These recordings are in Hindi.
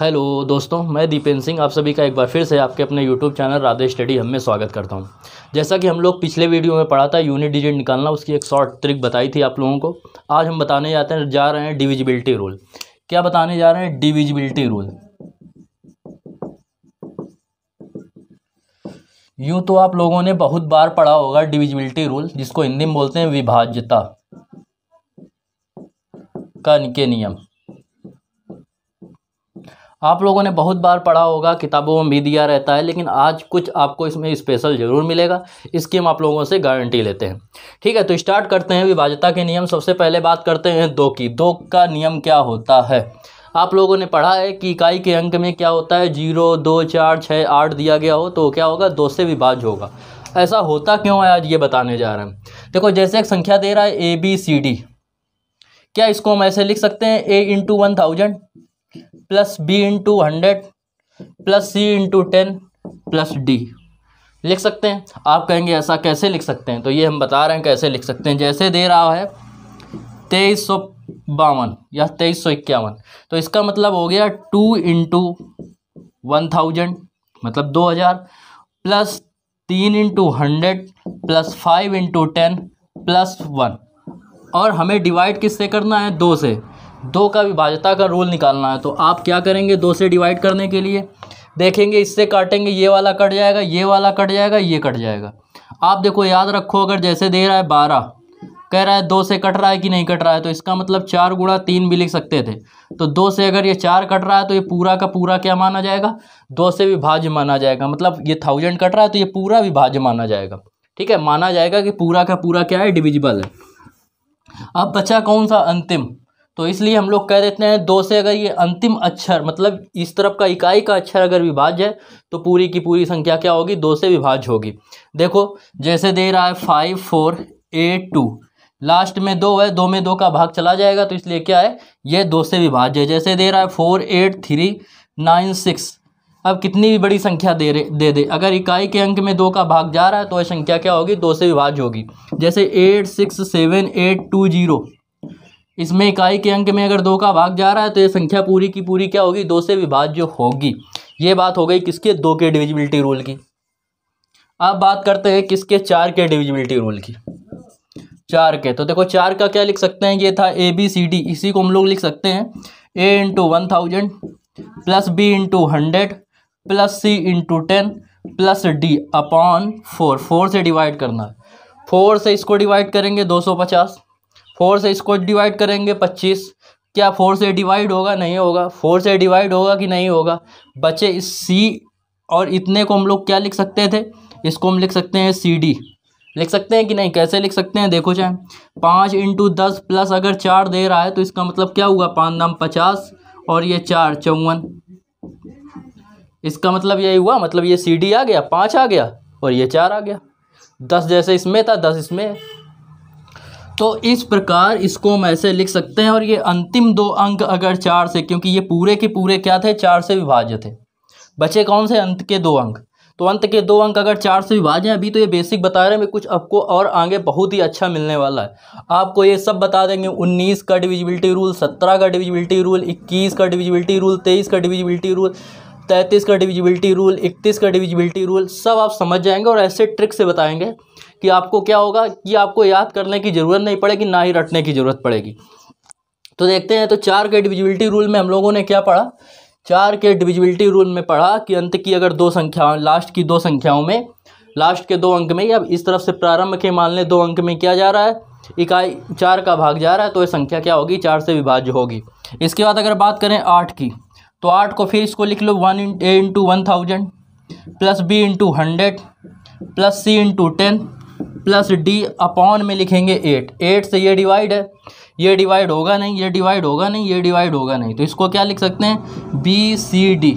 हेलो दोस्तों मैं दीपेंद्र सिंह आप सभी का एक बार फिर से आपके अपने यूट्यूब चैनल राधे स्टडी हम में स्वागत करता हूं जैसा कि हम लोग पिछले वीडियो में पढ़ा था यूनिट डिजिट निकालना उसकी एक शॉर्ट ट्रिक बताई थी आप लोगों को आज हम बताने जाते हैं जा रहे हैं डिविजिबिलिटी रूल क्या बताने जा रहे हैं डिविजिबिलिटी रूल यूँ तो आप लोगों ने बहुत बार पढ़ा होगा डिविजिबिलिटी रूल जिसको हिंदी में बोलते हैं विभाज्यता का के नियम आप लोगों ने बहुत बार पढ़ा होगा किताबों में भी दिया रहता है लेकिन आज कुछ आपको इसमें स्पेशल ज़रूर मिलेगा इसकी हम आप लोगों से गारंटी लेते हैं ठीक है तो स्टार्ट करते हैं विभाजता के नियम सबसे पहले बात करते हैं दो की दो का नियम क्या होता है आप लोगों ने पढ़ा है कि इकाई के अंक में क्या होता है जीरो दो चार छः आठ दिया गया हो तो क्या होगा दो से विभाज होगा ऐसा होता क्यों है आज ये बताने जा रहे हैं देखो जैसे एक संख्या दे रहा है ए बी सी डी क्या इसको हम ऐसे लिख सकते हैं A into one thousand plus B into hundred plus C into ten plus D लिख सकते हैं आप कहेंगे ऐसा कैसे लिख सकते हैं तो ये हम बता रहे हैं कैसे लिख सकते हैं जैसे दे रहा है तेईस सौ बावन या तेईस सौ इक्यावन तो इसका मतलब हो गया टू इंटू वन थाउजेंड मतलब दो हज़ार प्लस तीन into hundred plus five into ten plus one और हमें डिवाइड किससे करना है दो से दो का विभाजता का रूल निकालना है तो आप क्या करेंगे दो से डिवाइड करने के लिए देखेंगे इससे काटेंगे ये वाला कट जाएगा ये वाला कट जाएगा ये कट जाएगा आप देखो याद रखो अगर जैसे दे रहा है बारह कह रहा है दो से कट रहा है कि नहीं कट रहा है तो इसका मतलब चार गुड़ा तीन भी लिख सकते थे तो दो से अगर ये चार कट रहा है तो ये पूरा का पूरा क्या माना जाएगा दो से विभाज्य माना जाएगा मतलब ये थाउजेंड कट रहा है तो ये पूरा विभाज्य माना जाएगा ठीक है माना जाएगा कि पूरा का पूरा क्या है डिविजिबल है अब बचा कौन सा अंतिम तो इसलिए हम लोग कह देते हैं दो से अगर ये अंतिम अक्षर मतलब इस तरफ का इकाई का अक्षर अगर विभाज्य है तो पूरी की पूरी संख्या क्या होगी दो से विभाज्य होगी देखो जैसे दे रहा है five four eight two last में दो है दो में दो का भाग चला जाएगा तो इसलिए क्या है ये दो से विभाज्य है जैसे दे रहा है four eight three nine six अब कितनी भी बड़ी संख्या दे रहे दे दे अगर इकाई के अंक में दो का भाग जा रहा है तो यह संख्या क्या होगी दो से विभाज्य होगी जैसे eight six seven eight two zero इसमें इकाई के अंक में अगर दो का भाग जा रहा है तो ये संख्या पूरी की पूरी क्या होगी दो से विभाज्य होगी ये बात हो गई किसके दो के डिविजिबिलिटी रूल की अब बात करते हैं किसके चार के डिविजिबिलिटी रूल की चार के तो देखो चार का क्या लिख सकते हैं ये था ए बी सी डी इसी को हम लोग लिख सकते हैं A into one thousand plus B into hundred plus C into ten plus D upon four four से डिवाइड करना है फोर से इसको डिवाइड करेंगे दो सौ पचास फोर से इसको डिवाइड करेंगे पच्चीस क्या फोर से डिवाइड होगा नहीं होगा फोर से डिवाइड होगा कि नहीं होगा बचे इस सी और इतने को हम लोग क्या लिख सकते थे इसको हम लिख सकते हैं सी डी लिख सकते हैं कि नहीं कैसे लिख सकते हैं देखो चाहे पाँच इंटू दस प्लस अगर चार दे रहा है तो इसका मतलब क्या हुआ पाँच दाम पचास और ये चार चौवन इसका मतलब यही हुआ मतलब ये सी डी आ गया पाँच आ गया और ये चार आ गया दस जैसे इसमें था दस इसमें तो इस प्रकार इसको हम ऐसे लिख सकते हैं और ये अंतिम दो अंक अगर चार से क्योंकि ये पूरे के पूरे क्या थे चार से विभाज्य थे बचे कौन से अंत के दो अंक तो अंत के दो अंक अगर चार से विभाज्य हैं अभी तो ये बेसिक बता रहे हैं कुछ आपको और आगे बहुत ही अच्छा मिलने वाला है आपको ये सब बता देंगे उन्नीस का डिविजिबिलिटी रूल सत्रह का डिविजिबिलिटी रूल इक्कीस का डिविजिबिलिटी रूल तेईस का डिविजिबिलिटी रूल तैंतीस का डिविजिबिलिटी रूल इकतीस का डिविजिबिलिटी रूल सब आप समझ जाएंगे और ऐसे ट्रिक से बताएंगे कि आपको क्या होगा कि आपको याद करने की ज़रूरत नहीं पड़ेगी ना ही रटने की ज़रूरत पड़ेगी तो देखते हैं तो चार के डिविजिबिलिटी रूल में हम लोगों ने क्या पढ़ा चार के डिविजिबिलिटी रूल में पढ़ा कि अंत की अगर दो संख्या लास्ट की दो संख्याओं में लास्ट के दो अंक में या इस तरफ से प्रारंभ के मान लें दो अंक में क्या जा रहा है इकाई चार का भाग जा रहा है तो ये संख्या क्या होगी चार से विभाज्य होगी इसके बाद अगर बात करें आठ की तो आठ को फिर इसको लिख लो वन इंट A into one thousand plus B into hundred plus C into ten plus D upon में लिखेंगे एट एट से ये डिवाइड है ये डिवाइड होगा नहीं ये डिवाइड होगा नहीं ये डिवाइड होगा नहीं तो इसको क्या लिख सकते हैं बी सी डी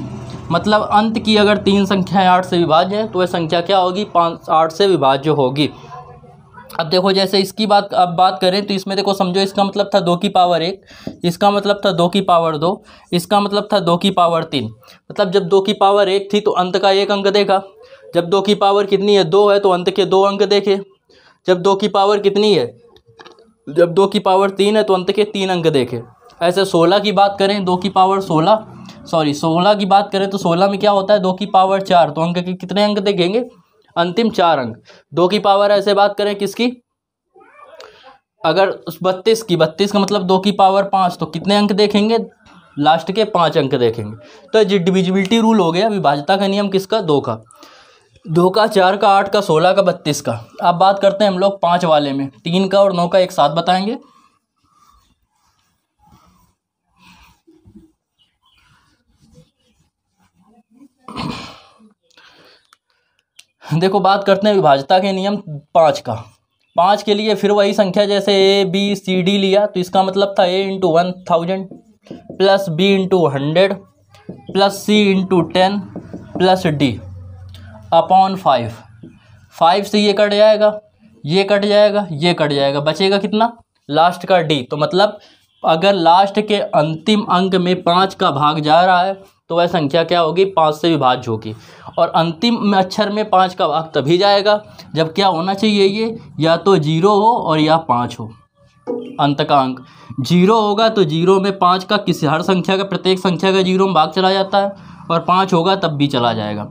मतलब अंत की अगर तीन संख्याएं आठ से विभाज्य है तो वह संख्या क्या होगी पाँच आठ से विभाज्य होगी अब देखो जैसे इसकी बात अब बात करें तो इसमें देखो समझो इसका मतलब था दो की पावर एक इसका मतलब था दो की पावर दो इसका मतलब था दो की पावर तीन मतलब जब दो की पावर एक थी तो अंत का एक अंक देखा जब दो की पावर कितनी है दो है तो अंत के दो अंक देखे जब दो की पावर कितनी है जब दो की पावर तीन है तो अंत के तीन अंक देखें ऐसे सोलह की बात करें दो की पावर सोलह सॉरी सोलह की बात करें तो सोलह में क्या होता है दो की पावर चार तो अंक के कितने अंक देखेंगे अंतिम चार अंक दो की पावर ऐसे बात करें किसकी अगर उस बत्तीस की बत्तीस का मतलब दो की पावर पाँच तो कितने अंक देखेंगे लास्ट के पाँच अंक देखेंगे तो डिविजिबिलिटी रूल हो गया विभाजता का नियम किसका दो का दो का चार का आठ का सोलह का बत्तीस का अब बात करते हैं हम लोग पाँच वाले में तीन का और नौ का एक साथ बताएंगे देखो बात करते हैं विभाजता के नियम पाँच का पाँच के लिए फिर वही संख्या जैसे ए बी सी डी लिया तो इसका मतलब था A into one thousand plus B into hundred plus C into ten plus D upon five five से ये कट जाएगा ये कट जाएगा ये कट जाएगा बचेगा कितना लास्ट का डी तो मतलब अगर लास्ट के अंतिम अंक में पाँच का भाग जा रहा है तो वह संख्या क्या होगी पाँच से विभाज्य होगी और अंतिम अक्षर में पाँच का भाग तभी जाएगा जब क्या होना चाहिए ये या तो जीरो हो और या पाँच हो अंत का अंक जीरो होगा तो जीरो में पाँच का किसी हर संख्या का प्रत्येक संख्या का जीरो में भाग चला जाता है और पाँच होगा तब भी चला जाएगा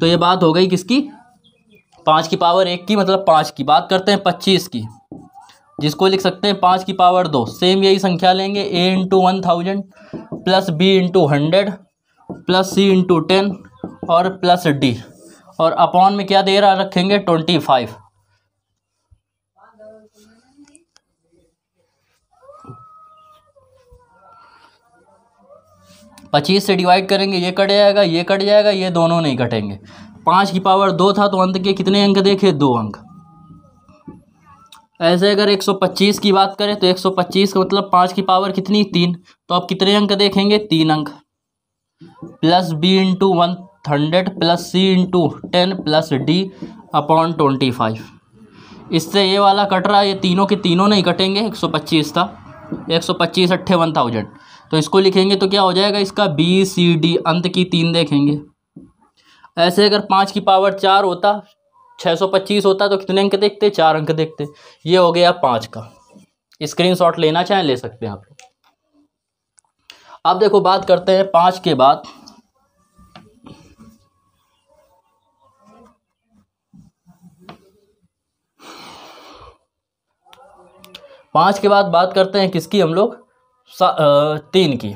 तो ये बात हो गई किसकी पाँच की पावर एक की मतलब पाँच की बात करते हैं पच्चीस की जिसको लिख सकते हैं पाँच की पावर दो सेम यही संख्या लेंगे A into one thousand plus B into hundred plus C into ten और प्लस डी और अपॉन में क्या दे रहा रखेंगे ट्वेंटी फाइव पच्चीस से डिवाइड करेंगे ये कट जाएगा ये कट जाएगा ये दोनों नहीं कटेंगे पाँच की पावर दो था तो अंत के कितने अंक देखे दो अंक ऐसे अगर 125 की बात करें तो 125 का मतलब पाँच की पावर कितनी तीन तो आप कितने अंक देखेंगे तीन अंक plus B into one hundred plus C into ten plus D upon twenty five इससे ये वाला कट रहा है ये तीनों के तीनों नहीं कटेंगे 125 था 125 सौ पच्चीस अट्ठे वन थाउजेंड तो इसको लिखेंगे तो क्या हो जाएगा इसका बी सी डी अंत की तीन देखेंगे ऐसे अगर पाँच की पावर चार होता छः सौ पच्चीस होता तो कितने अंक देखते चार अंक देखते ये हो गया पाँच का स्क्रीन शॉट लेना चाहें ले सकते हैं आप अब देखो बात करते हैं पाँच के बाद पाँच के बाद बात करते हैं किसकी हम लोग तीन की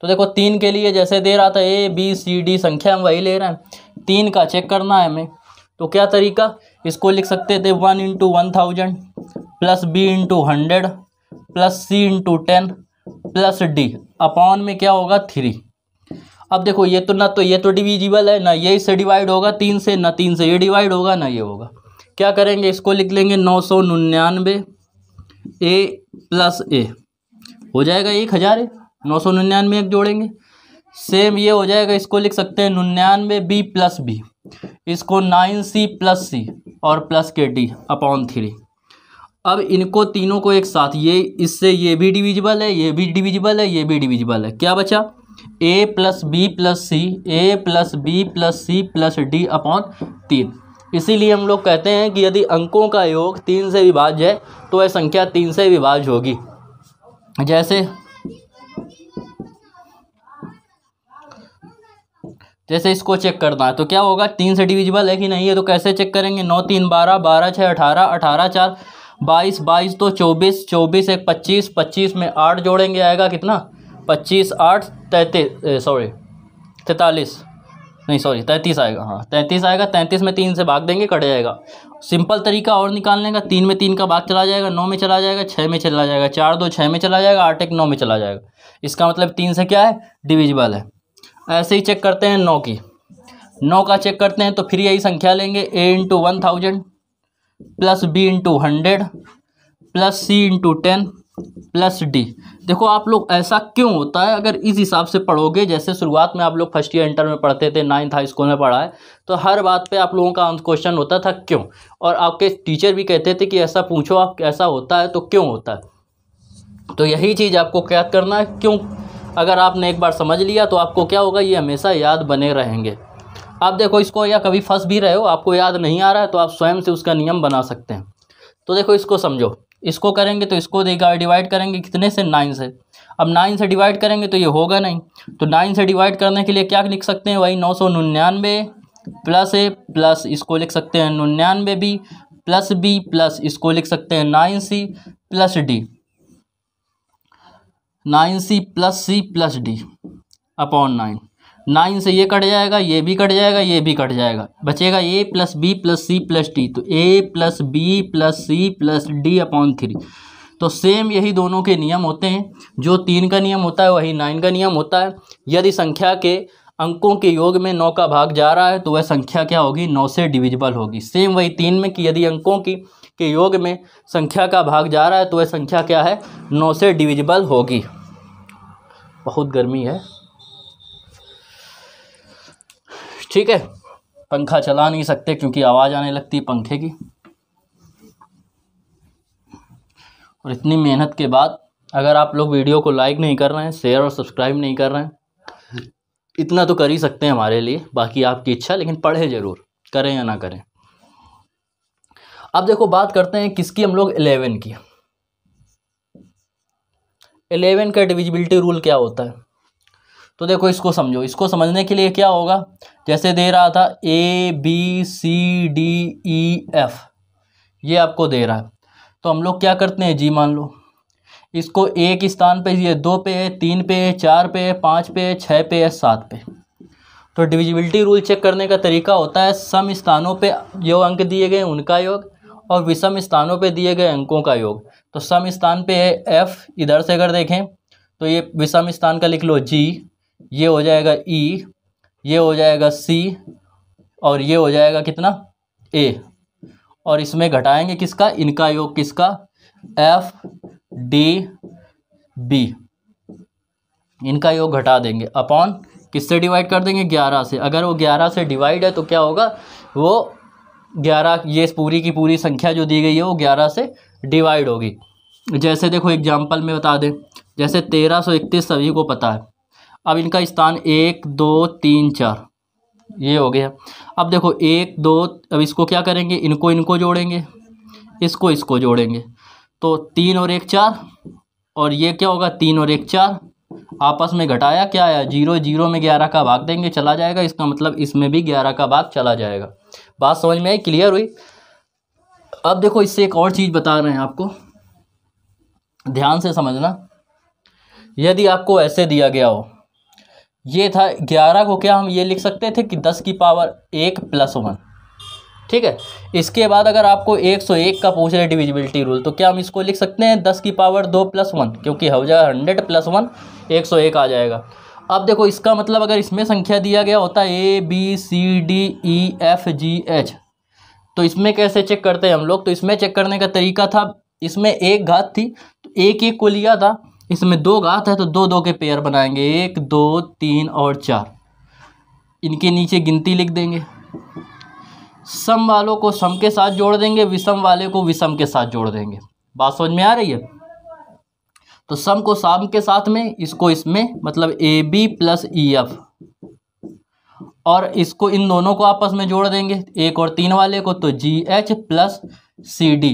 तो देखो तीन के लिए जैसे दे रहा था ए बी सी डी संख्या हम वही ले रहे हैं तीन का चेक करना है हमें तो क्या तरीका इसको लिख सकते थे one into one thousand plus B into hundred plus C into ten plus D upon में क्या होगा थ्री अब देखो ये तो ना तो ये तो डिविजिबल है ना ये इससे डिवाइड होगा तीन से ना तीन से ये डिवाइड होगा ना ये होगा क्या करेंगे इसको लिख लेंगे नौ सौ निन्यानवे ए प्लस ए हो जाएगा एक हज़ार नौ सौ निन्यानवे एक जोड़ेंगे सेम ये हो जाएगा इसको लिख सकते हैं निन्यानवे बी प्लस बी इसको नाइन सी प्लस सी और प्लस के डी अपॉन थ्री अब इनको तीनों को एक साथ ये इससे ये भी डिविजिबल है ये भी डिविजिबल है ये भी डिविजिबल है क्या बचा A plus B plus C A plus B plus C plus D upon तीन इसीलिए हम लोग कहते हैं कि यदि अंकों का योग तीन से विभाज्य है तो यह संख्या तीन से विभाज्य होगी जैसे जैसे इसको चेक करना है तो क्या होगा तीन से डिविजिबल है कि नहीं है तो कैसे चेक करेंगे नौ तीन बारह बारह छः अठारह अठारह चार बाईस बाईस तो चौबीस चौबीस एक पच्चीस पच्चीस में आठ जोड़ेंगे आएगा कितना पच्चीस आठ तैतीस सॉरी तैतालीस नहीं सॉरी तैंतीस आएगा हाँ तैंतीस आएगा तैंतीस में तीन से भाग देंगे कट जाएगा सिंपल तरीका और निकालने का तीन में तीन का भाग चला जाएगा नौ में चला जाएगा छः में चला जाएगा चार दो छः में चला जाएगा आठ एक नौ में चला जाएगा इसका मतलब तीन से क्या है डिविजिबल है ऐसे ही चेक करते हैं नौ की नौ का चेक करते हैं तो फिर यही संख्या लेंगे A into one thousand plus B into hundred plus C into ten plus D देखो आप लोग ऐसा क्यों होता है अगर इस हिसाब से पढ़ोगे जैसे शुरुआत में आप लोग फर्स्ट ईयर इंटर में पढ़ते थे नाइन्थ हाई स्कूल में पढ़ा है तो हर बात पे आप लोगों का आंसर क्वेश्चन होता था क्यों और आपके टीचर भी कहते थे कि ऐसा पूछो आप ऐसा होता है तो क्यों होता है तो यही चीज़ आपको क्या करना है क्यों अगर आपने एक बार समझ लिया तो आपको क्या होगा ये हमेशा याद बने रहेंगे आप देखो इसको या कभी फंस भी रहे हो आपको याद नहीं आ रहा है तो आप स्वयं से उसका नियम बना सकते हैं तो देखो इसको समझो इसको करेंगे तो इसको देगा डिवाइड करेंगे कितने से नाइन से अब नाइन से डिवाइड करेंगे तो ये होगा नहीं तो नाइन से डिवाइड करने के लिए क्या लिख सकते हैं वही नौ सौ निन्यानवे प्लस ए प्लस इसको लिख सकते हैं निन्यानवे बी प्लस बी प्लस इसको लिख सकते हैं nine C plus D nine C plus C plus D upon nine nine से ये कट जाएगा ये भी कट जाएगा ये भी कट जाएगा बचेगा A plus B plus C plus D तो A plus B plus C plus D upon three तो सेम यही दोनों के नियम होते हैं जो तीन का नियम होता है वही नाइन का नियम होता है यदि संख्या के अंकों के योग में नौ का भाग जा रहा है तो वह संख्या क्या होगी नौ से डिविजिबल होगी सेम वही तीन में कि यदि अंकों की के योग में संख्या का भाग जा रहा है तो वह संख्या क्या है नौ से डिविजिबल होगी बहुत गर्मी है ठीक है पंखा चला नहीं सकते क्योंकि आवाज़ आने लगती है पंखे की और इतनी मेहनत के बाद अगर आप लोग वीडियो को लाइक नहीं कर रहे हैं शेयर और सब्सक्राइब नहीं कर रहे हैं इतना तो कर ही सकते हैं हमारे लिए बाकी आपकी इच्छा लेकिन पढ़े ज़रूर करें या ना करें अब देखो बात करते हैं किसकी हम लोग एलेवन की एलेवन का डिविजिबिलिटी रूल क्या होता है तो देखो इसको समझो इसको समझने के लिए क्या होगा जैसे दे रहा था A B C D E F ये आपको दे रहा है तो हम लोग क्या करते हैं जी मान लो इसको एक स्थान पे ये दो पे है तीन पे है चार पे है पाँच पे है छः पे है सात पे तो डिविजिबिलिटी रूल चेक करने का तरीका होता है सम स्थानों पे जो अंक दिए गए उनका योग और विषम स्थानों पे दिए गए अंकों का योग तो सम स्थान पे है एफ इधर से अगर देखें तो ये विषम स्थान का लिख लो जी ये हो जाएगा ई e, ये हो जाएगा सी और ये हो जाएगा कितना ए और इसमें घटाएंगे किसका इनका योग किसका एफ डी बी इनका योग घटा देंगे अपॉन किससे डिवाइड कर देंगे ग्यारह से अगर वो ग्यारह से डिवाइड है तो क्या होगा वो ग्यारह ये पूरी की पूरी संख्या जो दी गई है वो ग्यारह से डिवाइड होगी जैसे देखो एग्जाम्पल में बता दें जैसे तेरह सौ इकतीस सभी को पता है अब इनका स्थान एक दो तीन चार ये हो गया अब देखो एक दो अब इसको क्या करेंगे इनको इनको जोड़ेंगे इसको इसको जोड़ेंगे तो तीन और एक चार और ये क्या होगा तीन और एक चार आपस में घटाया क्या आया जीरो जीरो में ग्यारह का भाग देंगे चला जाएगा इसका मतलब इसमें भी ग्यारह का भाग चला जाएगा बात समझ में आई क्लियर हुई अब देखो इससे एक और चीज़ बता रहे हैं आपको ध्यान से समझना यदि आपको ऐसे दिया गया हो ये था ग्यारह को क्या हम ये लिख सकते थे कि दस की पावर एक प्लस वन ठीक है इसके बाद अगर आपको एक सौ एक का पूछ रहे डिविजिबिलिटी रूल तो क्या हम इसको लिख सकते हैं दस की पावर दो प्लस वन क्योंकि हो जाएगा हंड्रेड प्लस वन एक सौ एक आ जाएगा अब देखो इसका मतलब अगर इसमें संख्या दिया गया होता A B C D E F G H तो इसमें कैसे चेक करते हैं हम लोग तो इसमें चेक करने का तरीका था इसमें एक घात थी तो एक एक को लिया था इसमें दो घात है तो दो दो के पेयर बनाएंगे एक दो तीन और चार इनके नीचे गिनती लिख देंगे सम वालों को सम के साथ जोड़ देंगे विषम वाले को विषम के साथ जोड़ देंगे बात समझ में आ रही है तो सम को सम के साथ में इसको इसमें मतलब A B plus E F और इसको इन दोनों को आपस में जोड़ देंगे एक और तीन वाले को तो G H plus C D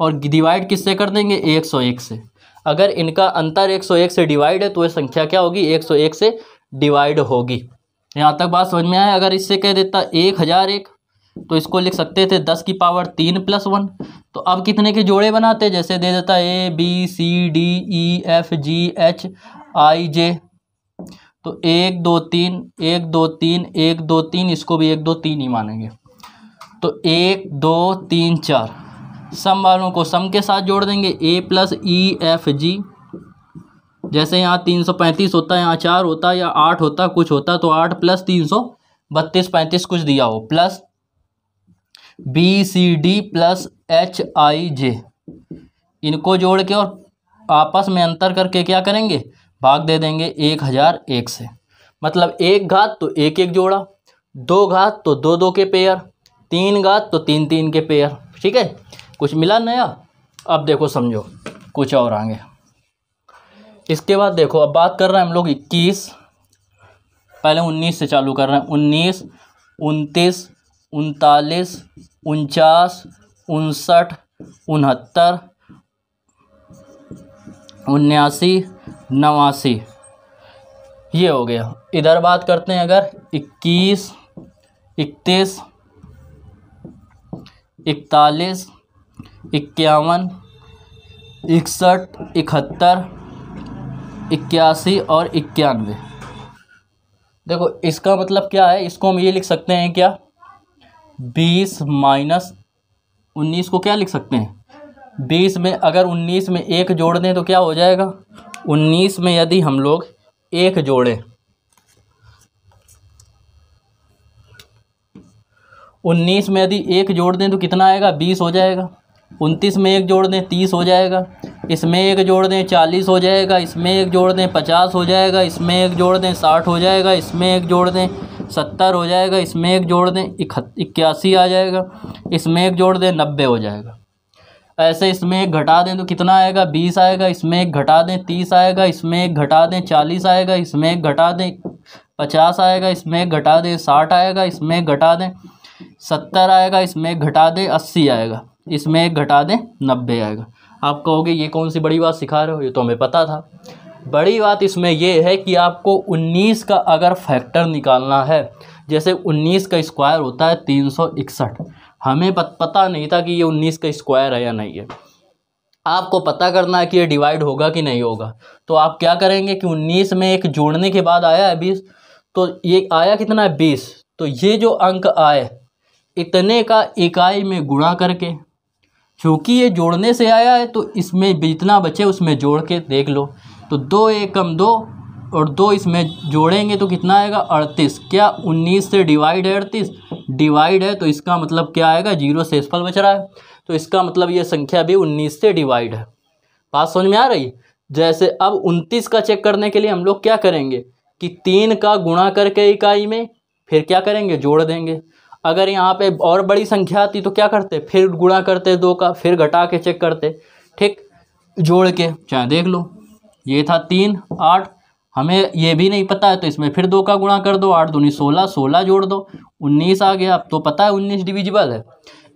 और डिवाइड किससे कर देंगे एक सौ एक से अगर इनका अंतर 101 से डिवाइड है तो ये संख्या क्या होगी 101 से डिवाइड होगी यहाँ तक बात समझ में आए अगर इससे कह देता एक हज़ार एक तो इसको लिख सकते थे दस की पावर तीन प्लस वन तो अब कितने के जोड़े बनाते जैसे दे देता A B C D E F G H I J तो एक दो तीन एक दो तीन एक दो तीन इसको भी एक दो तीन ही मानेंगे तो एक दो तीन चार सम वालों को सम के साथ जोड़ देंगे ए प्लस ई एफ जी जैसे यहाँ तीन सौ पैंतीस होता है यहाँ चार होता या आठ होता कुछ होता तो आठ प्लस तीन सौ बत्तीस पैंतीस कुछ दिया हो plus B C D plus H I J इनको जोड़ के और आपस में अंतर करके क्या करेंगे भाग दे देंगे एक हज़ार एक से मतलब एक घात तो एक एक जोड़ा दो घात तो दो दो के पेयर तीन घात तो तीन तीन के पेयर ठीक है कुछ मिला नया अब देखो समझो कुछ और आगे इसके बाद देखो अब बात कर रहे हैं हम लोग इक्कीस पहले उन्नीस से चालू कर रहे हैं उन्नीस उनतीस उनतालीस उनचास उनसठ उनहत्तर उन्यासी नवासी ये हो गया इधर बात करते हैं अगर इक्कीस इकतीस इकतालीस इक्यावन इकसठ इकहत्तर इक्यासी और इक्यानवे देखो इसका मतलब क्या है इसको हम ये लिख सकते हैं क्या बीस माइनस उन्नीस को क्या लिख सकते हैं बीस में अगर उन्नीस में एक जोड़ दें तो क्या हो जाएगा उन्नीस में यदि हम लोग एक जोड़ें उन्नीस में यदि एक जोड़ दें तो कितना आएगा बीस हो जाएगा उनतीस में एक जोड़ दें तीस हो जाएगा इसमें एक जोड़ दें चालीस हो जाएगा इसमें एक जोड़ दें पचास हो जाएगा इसमें एक जोड़ दें साठ हो जाएगा इसमें एक जोड़ दें सत्तर हो जाएगा इसमें एक जोड़ दें इक्यासी आ जाएगा इसमें एक जोड़ दें नब्बे हो जाएगा ऐसे इसमें एक घटा दें तो कितना आएगा बीस आएगा इसमें एक घटा दें तीस आएगा इसमें एक घटा दें चालीस आएगा इसमें एक घटा दें पचास आएगा इसमें एक घटा दें साठ आएगा इसमें एक घटा दें सत्तर आएगा इसमें एक घटा दें अस्सी आएगा इसमें एक घटा दें नब्बे आएगा आप कहोगे ये कौन सी बड़ी बात सिखा रहे हो ये तो हमें पता था बड़ी बात इसमें यह है कि आपको 19 का अगर फैक्टर निकालना है जैसे 19 का स्क्वायर होता है तीन हमें पता नहीं था कि ये 19 का स्क्वायर है या नहीं है आपको पता करना है कि ये डिवाइड होगा कि नहीं होगा तो आप क्या करेंगे कि 19 में एक जोड़ने के बाद आया है बीस तो ये आया कितना है बीस तो ये जो अंक आए इतने का इकाई में गुणा करके चूँकि ये जोड़ने से आया है तो इसमें जितना बचे उसमें जोड़ के देख लो तो दो एकम दो और दो इसमें जोड़ेंगे तो कितना आएगा अड़तीस क्या उन्नीस से डिवाइड है अड़तीस डिवाइड है तो इसका मतलब क्या आएगा जीरो से सेसफल बच रहा है तो इसका मतलब ये संख्या भी उन्नीस से डिवाइड है बात समझ में आ रही जैसे अब उनतीस का चेक करने के लिए हम लोग क्या करेंगे कि तीन का गुणा करके इकाई में फिर क्या करेंगे जोड़ देंगे अगर यहाँ पे और बड़ी संख्या आती तो क्या करते फिर गुणा करते दो का फिर घटा के चेक करते ठीक जोड़ के चाहे देख लो ये था तीन आठ हमें ये भी नहीं पता है तो इसमें फिर दो का गुणा कर दो आठ दूनी सोलह सोलह जोड़ दो उन्नीस आ गया अब तो पता है उन्नीस डिविजिबल है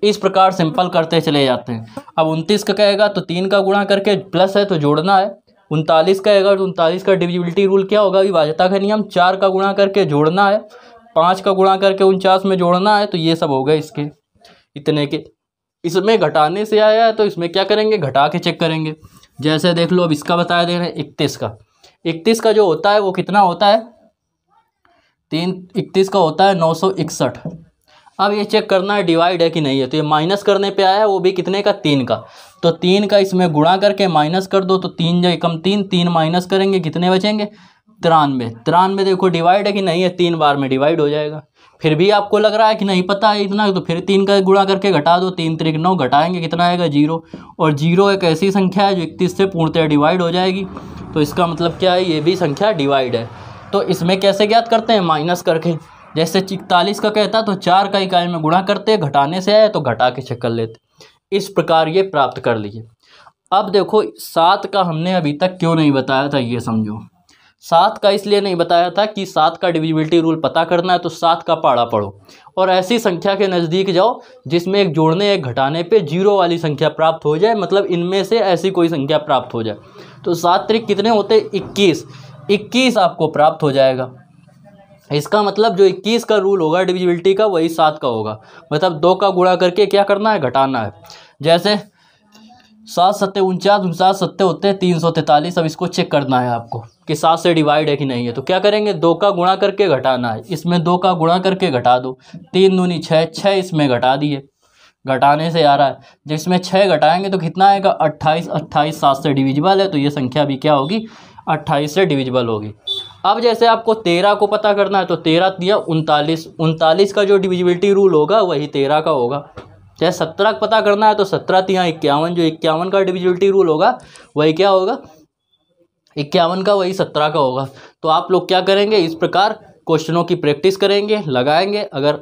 इस प्रकार सिंपल करते चले जाते हैं अब उनतीस का कहेगा तो तीन का गुणा करके प्लस है तो जोड़ना है उनतालीस कहेगा तो उनतालीस का डिविजिबिलिटी रूल क्या होगा विभाजता का नियम चार का गुणा करके जोड़ना है पाँच का गुणा करके उनचास में जोड़ना है तो ये सब होगा इसके इतने के इसमें घटाने से आया है तो इसमें क्या करेंगे घटा के चेक करेंगे जैसे देख लो अब इसका बताया दे रहे हैं इकतीस का इकतीस का जो होता है वो कितना होता है तीन इकतीस का होता है नौ सौ इकसठ अब ये चेक करना है डिवाइड है कि नहीं है तो ये माइनस करने पे आया है वो भी कितने का तीन का तो तीन का इसमें गुणा करके माइनस कर दो तो तीन जो कम तीन तीन माइनस करेंगे कितने बचेंगे तिरानवे तिरानवे देखो डिवाइड है कि नहीं है तीन बार में डिवाइड हो जाएगा फिर भी आपको लग रहा है कि नहीं पता है इतना तो फिर तीन का गुणा करके घटा दो तीन त्रिक नौ घटाएंगे कितना आएगा जीरो और जीरो एक ऐसी संख्या है जो इकतीस से पूर्णतया डिवाइड हो जाएगी तो इसका मतलब क्या है ये भी संख्या डिवाइड है तो इसमें कैसे ज्ञात करते हैं माइनस करके जैसे इकतालीस का कहता तो चार का इकाई में गुणा करते घटाने से आए तो घटा के चेक कर लेते इस प्रकार ये प्राप्त कर लीजिए अब देखो सात का हमने अभी तक क्यों नहीं बताया था ये समझो सात का इसलिए नहीं बताया था कि सात का डिविजिबिलिटी रूल पता करना है तो सात का पाड़ा पढ़ो और ऐसी संख्या के नज़दीक जाओ जिसमें एक जोड़ने एक घटाने पे जीरो वाली संख्या प्राप्त हो जाए मतलब इनमें से ऐसी कोई संख्या प्राप्त हो जाए तो सात त्रिक कितने होते इक्कीस इक्कीस आपको प्राप्त हो जाएगा इसका मतलब जो इक्कीस का रूल होगा डिविजिबिलिटी का वही सात का होगा मतलब दो का गुणा करके क्या करना है घटाना है जैसे सात सत्ते उनचास उनचास सत्ते होते हैं तीन सौ तैंतालीस अब इसको चेक करना है आपको कि सात से डिवाइड है कि नहीं है तो क्या करेंगे दो का गुणा करके घटाना है इसमें दो का गुणा करके घटा दो तीन दूनी छः छः इसमें घटा दिए घटाने से आ रहा है जब इसमें छः घटाएंगे तो कितना आएगा अट्ठाईस अट्ठाईस सात से डिविजिबल है तो ये संख्या भी क्या होगी अट्ठाईस से डिविजिबल होगी अब जैसे आपको तेरह को पता करना है तो तेरह दिया उनतालीस उनतालीस का जो डिविजिबिलिटी रूल होगा वही तेरह का होगा चाहे सत्रह पता करना है तो सत्रह तिया इक्यावन जो इक्यावन का डिविजिलिटी रूल होगा वही क्या होगा इक्यावन का वही सत्रह का होगा तो आप लोग क्या करेंगे इस प्रकार क्वेश्चनों की प्रैक्टिस करेंगे लगाएंगे अगर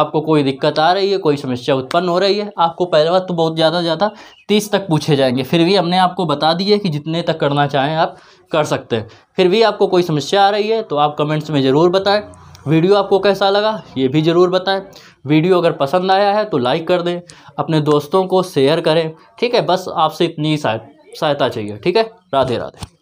आपको कोई दिक्कत आ रही है कोई समस्या उत्पन्न हो रही है आपको पहले बार तो बहुत ज़्यादा ज़्यादा तीस तक पूछे जाएंगे फिर भी हमने आपको बता दिए कि जितने तक करना चाहें आप कर सकते हैं फिर भी आपको कोई समस्या आ रही है तो आप कमेंट्स में ज़रूर बताएँ वीडियो आपको कैसा लगा ये भी ज़रूर बताएँ वीडियो अगर पसंद आया है तो लाइक कर दें अपने दोस्तों को शेयर करें ठीक है बस आपसे इतनी सहायता चाहिए ठीक है राधे राधे